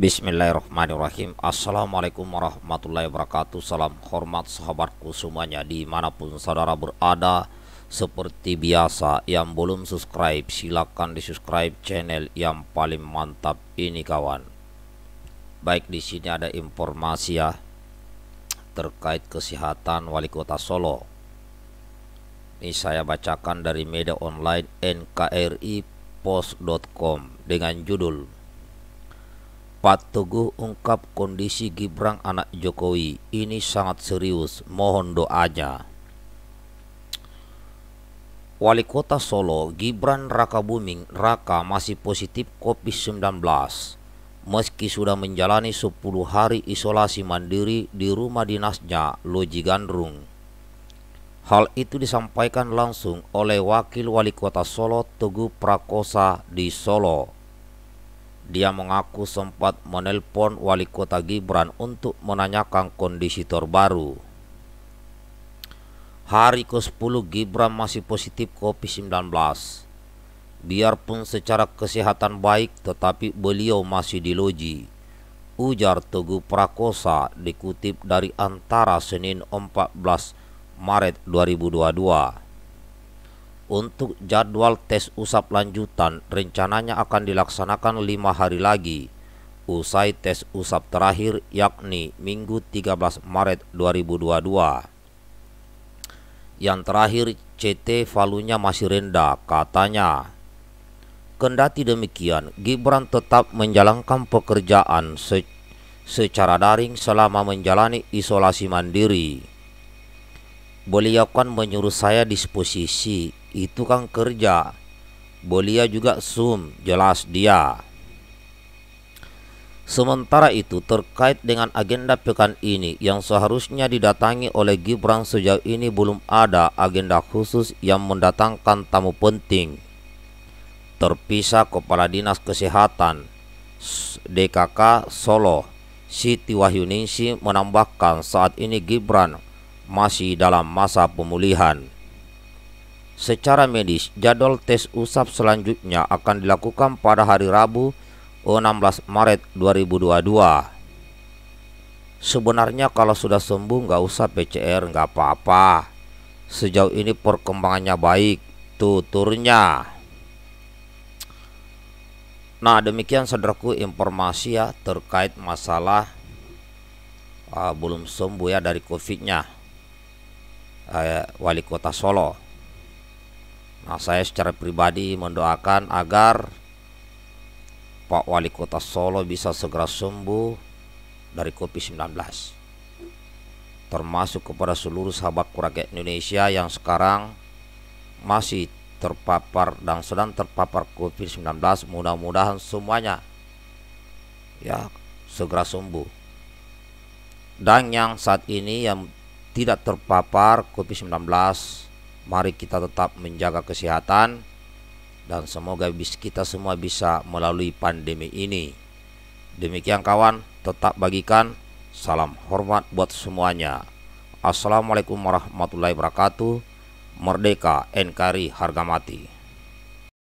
Bismillahirrahmanirrahim Assalamualaikum warahmatullahi wabarakatuh Salam hormat sahabatku semuanya Dimanapun saudara berada Seperti biasa Yang belum subscribe Silahkan di subscribe channel yang paling mantap ini kawan Baik di sini ada informasi ya Terkait kesehatan wali kota Solo Ini saya bacakan dari media online nkri post.com Dengan judul Pak Teguh ungkap kondisi Gibran anak Jokowi ini sangat serius, mohon doanya. Wali Kota Solo Gibran Raka Buming Raka masih positif COVID-19 meski sudah menjalani 10 hari isolasi mandiri di rumah dinasnya Loji Gandrung. Hal itu disampaikan langsung oleh Wakil Wali Kota Solo Teguh Prakosa di Solo. Dia mengaku sempat menelpon wali kota Gibran untuk menanyakan kondisi terbaru. Hari ke-10 Gibran masih positif COVID-19. Biarpun secara kesehatan baik tetapi beliau masih di loji. Ujar Teguh Prakosa dikutip dari Antara Senin 14 Maret 2022. Untuk jadwal tes usap lanjutan rencananya akan dilaksanakan lima hari lagi usai tes usap terakhir yakni Minggu 13 Maret 2022. Yang terakhir CT valunya masih rendah katanya. Kendati demikian, Gibran tetap menjalankan pekerjaan se secara daring selama menjalani isolasi mandiri. Beliau kan menyuruh saya disposisi itu kan kerja bolia juga sum jelas dia Sementara itu terkait dengan agenda pekan ini yang seharusnya didatangi oleh Gibran sejauh ini belum ada agenda khusus yang mendatangkan tamu penting. Terpisah Kepala Dinas Kesehatan DKK Solo Siti Wahyuningsi menambahkan saat ini Gibran masih dalam masa pemulihan. Secara medis, jadwal tes usap selanjutnya akan dilakukan pada hari Rabu 16 Maret 2022. Sebenarnya kalau sudah sembuh nggak usah PCR nggak apa-apa. Sejauh ini perkembangannya baik, tuturnya. Nah demikian saudaraku informasi ya terkait masalah uh, belum sembuh ya dari covidnya uh, wali kota Solo. Nah, saya secara pribadi mendoakan agar Pak Wali Kota Solo bisa segera sembuh dari COVID-19. Termasuk kepada seluruh sahabat rakyat Indonesia yang sekarang masih terpapar dan sedang terpapar COVID-19, mudah-mudahan semuanya ya segera sembuh. Dan yang saat ini yang tidak terpapar COVID-19 Mari kita tetap menjaga kesehatan dan semoga bis kita semua bisa melalui pandemi ini. Demikian kawan, tetap bagikan salam hormat buat semuanya. Assalamualaikum warahmatullahi wabarakatuh. Merdeka NKRI harga mati.